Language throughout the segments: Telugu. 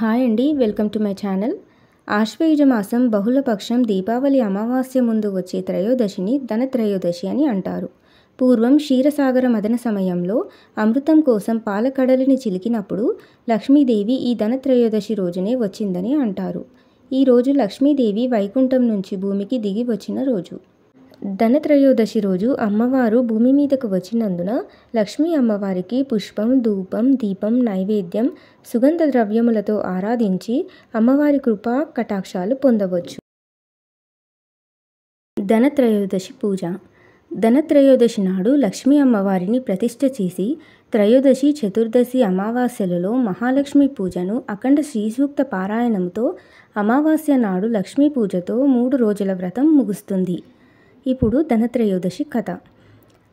హాయ్ అండి వెల్కమ్ టు మై ఛానల్ ఆశ్వయుజ మాసం బహుళపక్షం దీపావళి అమావాస్య ముందు వచ్చే త్రయోదశిని ధనత్రయోదశి అని అంటారు పూర్వం క్షీరసాగర మదన సమయంలో అమృతం కోసం పాలకడలిని చిలికినప్పుడు లక్ష్మీదేవి ఈ ధనత్రయోదశి రోజునే వచ్చిందని అంటారు ఈ రోజు లక్ష్మీదేవి వైకుంఠం నుంచి భూమికి దిగి వచ్చిన రోజు ధనత్రయోదశి రోజు అమ్మవారు భూమి మీదకు వచ్చినందున లక్ష్మీ అమ్మవారికి పుష్పం ధూపం దీపం నైవేద్యం సుగంధ ద్రవ్యములతో ఆరాధించి అమ్మవారి కృపా కటాక్షాలు పొందవచ్చు ధనత్రయోదశి పూజ ధనత్రయోదశి నాడు లక్ష్మీ అమ్మవారిని ప్రతిష్ట చేసి త్రయోదశి చతుర్దశి అమావాస్యలలో మహాలక్ష్మి పూజను అఖండ శ్రీసూక్త పారాయణంతో అమావాస్య నాడు లక్ష్మీ పూజతో మూడు రోజుల వ్రతం ముగుస్తుంది ఇప్పుడు ధనత్రయోదశి కథ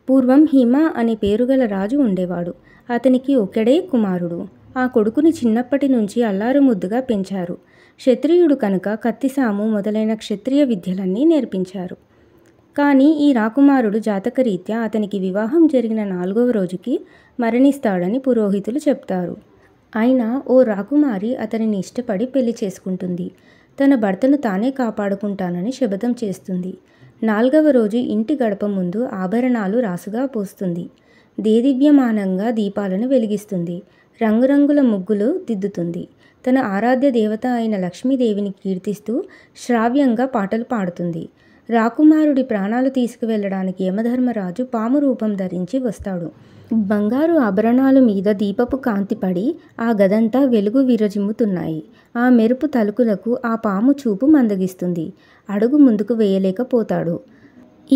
పూర్వం హిమ అనే పేరుగల రాజు ఉండేవాడు అతనికి ఒకడే కుమారుడు ఆ కొడుకుని చిన్నప్పటి నుంచి అల్లారు ముద్దుగా పెంచారు క్షత్రియుడు కనుక కత్తిసాము మొదలైన క్షత్రియ విద్యలన్నీ నేర్పించారు కానీ ఈ రాకుమారుడు జాతకరీత్యా అతనికి వివాహం జరిగిన నాలుగవ రోజుకి మరణిస్తాడని పురోహితులు చెప్తారు అయినా ఓ రాకుమారి అతనిని ఇష్టపడి పెళ్లి చేసుకుంటుంది తన భర్తను తానే కాపాడుకుంటానని శబదం చేస్తుంది నాలుగవ రోజు ఇంటి గడప ముందు ఆభరణాలు రాసుగా పోస్తుంది దేదివ్యమానంగా దీపాలను వెలిగిస్తుంది రంగురంగుల ముగ్గులు దిద్దుతుంది తన ఆరాధ్య దేవత అయిన లక్ష్మీదేవిని కీర్తిస్తూ శ్రావ్యంగా పాటలు పాడుతుంది రాకుమారుడి ప్రాణాలు తీసుకువెళ్ళడానికి యమధర్మరాజు పాము రూపం ధరించి వస్తాడు బంగారు ఆభరణాలు మీద దీపపు కాంతి పడి ఆ గదంతా వెలుగు విరజిమ్ముతున్నాయి ఆ మెరుపు తలుకులకు ఆ పాము చూపు మందగిస్తుంది అడుగు ముందుకు వేయలేకపోతాడు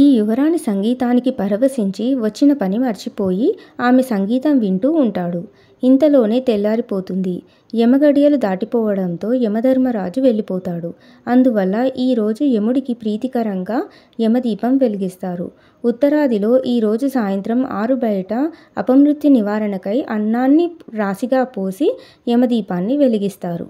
ఈ యువరాణి సంగీతానికి పరవశించి వచ్చిన పని మర్చిపోయి ఆమె సంగీతం వింటూ ఉంటాడు ఇంతలోనే తెల్లారిపోతుంది యమగడియలు దాటిపోవడంతో యమధర్మరాజు వెళ్ళిపోతాడు అందువల్ల ఈరోజు యముడికి ప్రీతికరంగా యమదీపం వెలిగిస్తారు ఉత్తరాదిలో ఈరోజు సాయంత్రం ఆరు బయట అపమృత్యు నివారణకై అన్నాన్ని రాశిగా పోసి యమదీపాన్ని వెలిగిస్తారు